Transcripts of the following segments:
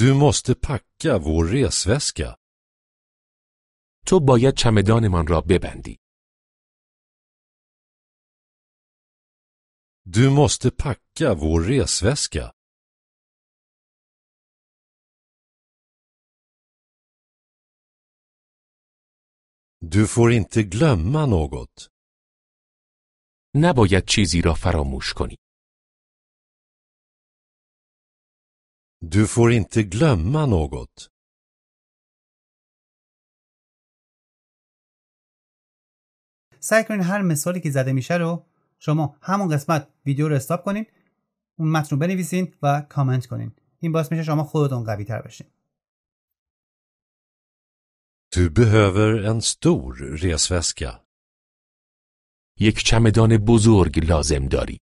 Du måste packa vår resväska. تو باید چمدانمان را ببندی. Du måste packa vår resväska. Du får inte glömma något. نباید چیزی را فراموش کنی. Du får inte glömma سعی کنین هر مثالی که زده میشه رو شما همون قسمت ویدیو رو استاپ کنین اون متن رو بنویسین و کامنت کنین این باعث میشه شما خودتون قوی تر بشین Du behöver en یک چمدان بزرگ لازم داری.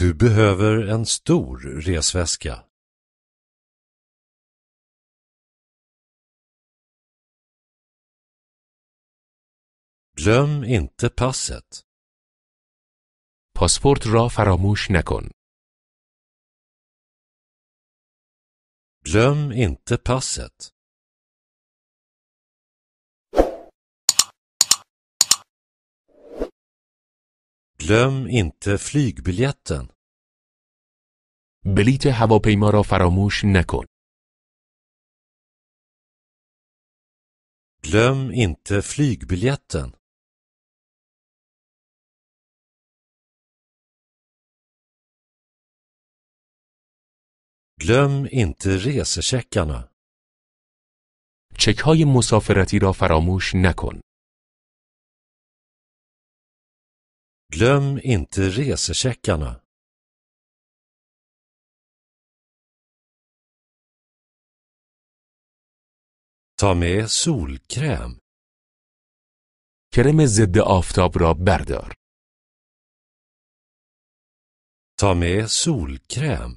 Du behöver en stor resväska. Glöm inte passet. Passport را فراموش نکن. Glöm inte passet. Glöm inte flygbiljetten. بلیت هواپیما را فراموش نکن. Glöm inte flygbiljetten. Glöm inte resecheckarna. چک های مسافرتی را فراموش نکن. Glöm inte resecheckarna. Ta med solkräm. کرم ضد آفتاب را بردار. Ta med solkräm.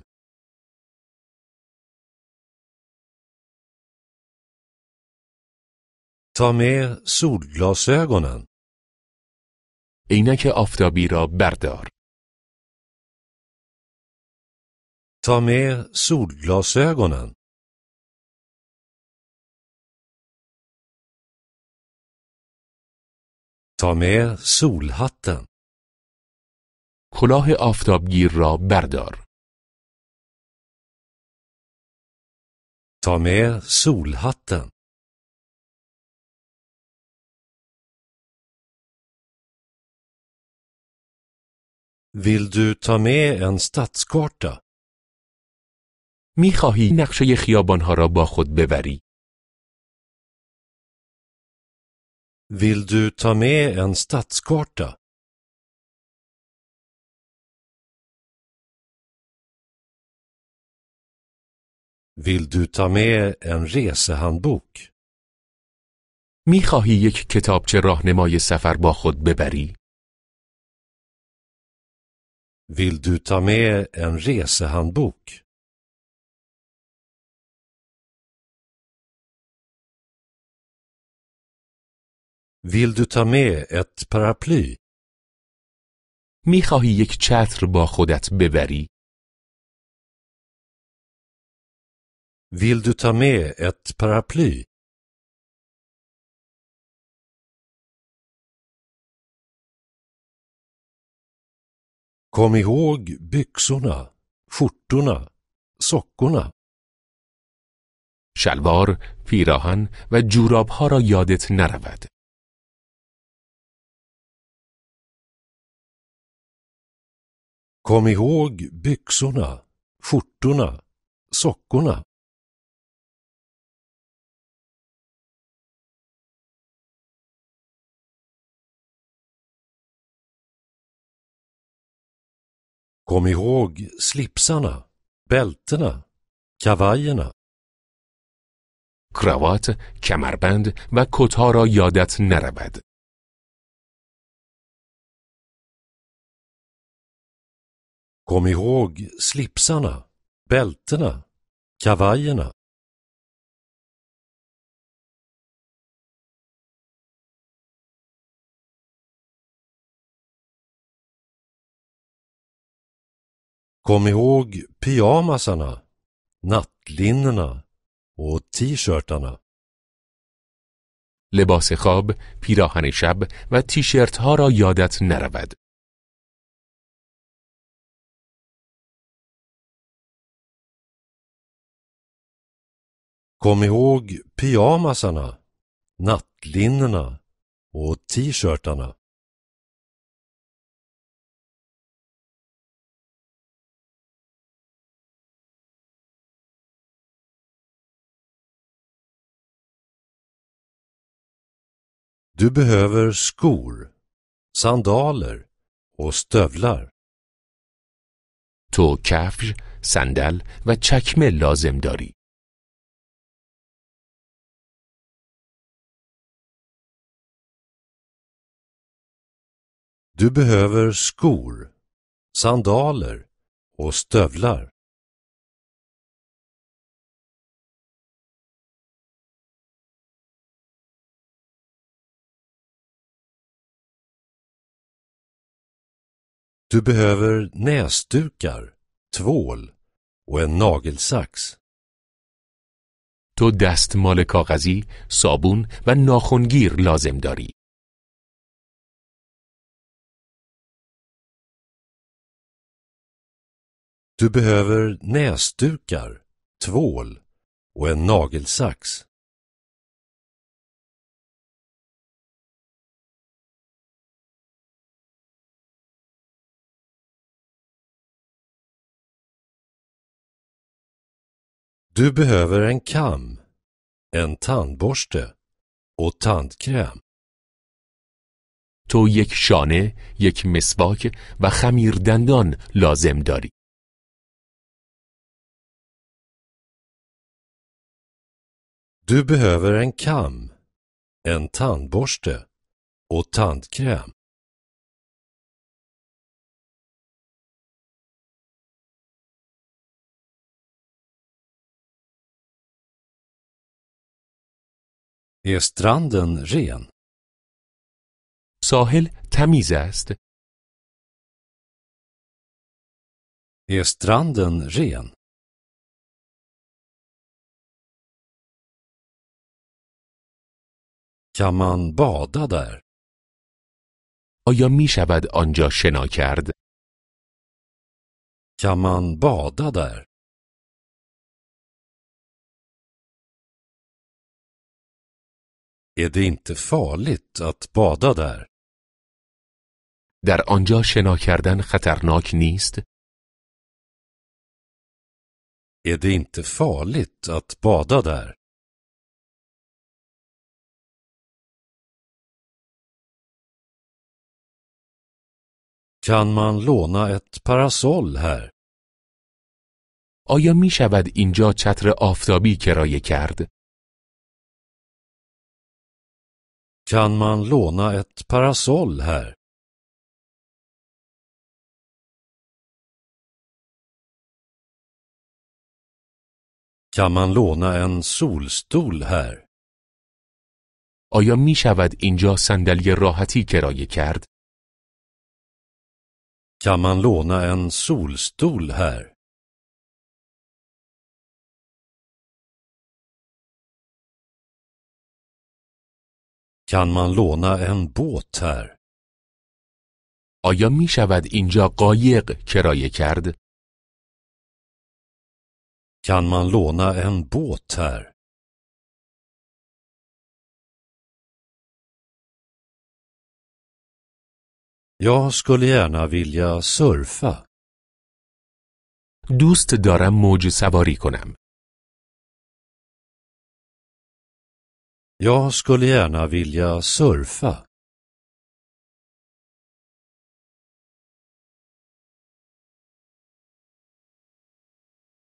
Ta med solglasögonen. عینک آفتابی را بردار. تا مر سول لاسرگونن. تا مر سول حتن. کلاه آفتابگیر را بردار. تا مر سول Vill du ta med en stadskarta? میخواهی نقشه خیابانها را با خود ببری؟ Vill du ta med en stadskarta? Vill du ta med en resehandbok? میخواهی یک کتابچه راهنمای سفر با خود ببری؟ Vill du ta med en resehandbok? Vill du ta med ett paraply? میخواهی یک چتر با خودت ببری؟ Vill du ta med ett paraply? Kom ihåg byxorna, skjortorna, sockorna. شلوار، پیراهن و جورابها را یادت نرود. Kom ihåg byxorna, skjortorna, sockorna. Kom ihåg slipsarna, bältena, kavajerna. کراوات، کمربند و کتها را یادت Kom ihåg slipsarna, bältena, kavajerna. Kom ihåg pyjamasarna, nattlinnena och t-shirtarna. لباس خواب، پیراهن شب و تیشرت ها را یادت نرود. Kom ihåg pyjamasarna, nattlinnena och t-shirtarna. Du behöver skor, sandaler och stövlar. تو کفش، صندل و چکمه لازم داری. Du behöver skor, sandaler och stövlar. Du behöver näsdukar, tvål och en nagelsax. تو دستمال کاغذی، صابون و ناخونگیر لازم داری. Du behöver näsdukar, tvål och en nagelsax. Du behöver en kam, en tandborste och tandkräm. تو یک شانه، یک مسواک و دندان لازم داری. Du behöver en kam, en tandborste och tandkräm. Är stranden ren? ساحل تمیز است. Är stranden ren? Kan man bada där? آیا می شود آنجا شنا کرد؟ Kan man bada där? Är det inte farligt att bada där? در آنجا شنا کردن خطرناک نیست؟ Är det inte farligt att bada där? Kan man låna ett parasoll här? آیا می شود اینجا چتر آفتابی کرایه کرد؟ Kan man låna ett parasoll här? Kan man låna en solstol här? آیا می شود اینجا صندلی راحتی کرایه کرد؟ Kan man låna en solstol här? Kan man låna en båt här? آیا می شود اینجا قایق کرایه کرد؟ Kan man låna en båt här? Jag skulle gärna vilja surfa. دوست دارم موج سواری کنم. Jag skulle gärna vilja surfa.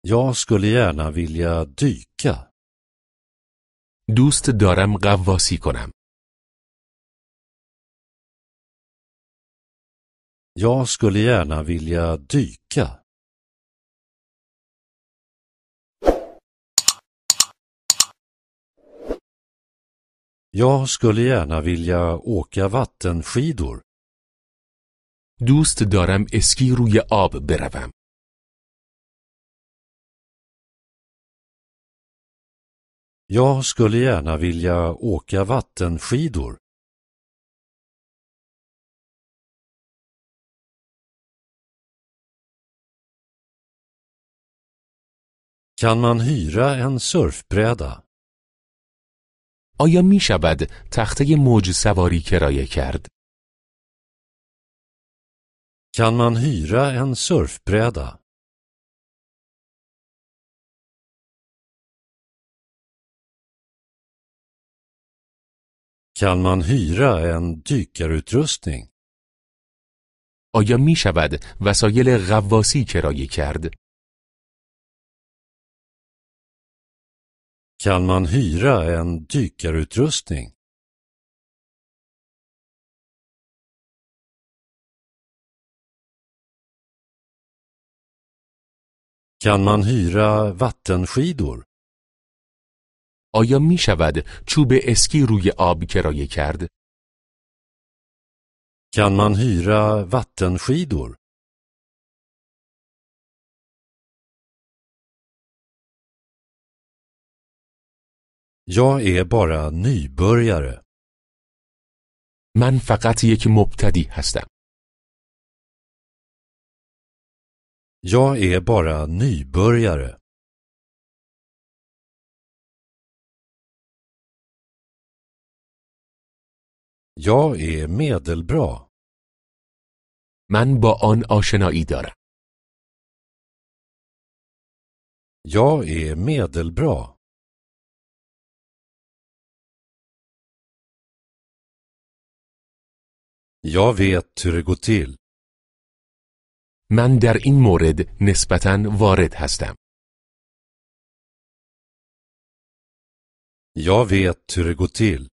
Jag skulle gärna vilja dyka. دوست دارم غواصی کنم. Jag skulle gärna vilja dyka. Jag skulle gärna vilja åka vattenskidor. دوست دارم اسکی روی آب بروم. Jag skulle gärna vilja åka vattenskidor. Kan man hyra en surfbräda? آیا می شود تخته موج سواری کرایه کرد؟ من man hyra en surfbräda? من من hyra en dykarutrustning? آیا می شود وسایل غواصی کرایه کرد؟ kan man hyra en dykarutrustning. Kan man hyra vattenskidor? آیا می شود چوب اسکی روی آب کرایه کرد؟ Kan man hyra vattenskidor? Jag är bara nybörjare. من فقط یک مبتدی هستم. Jag är bara nybörjare. Jag är medelbra. من با آن آشنایی دارم. Jag är medelbra. Jag vet hur det går till. من där این مورد نسبتا وارد هستم. Jag vet hur det går till.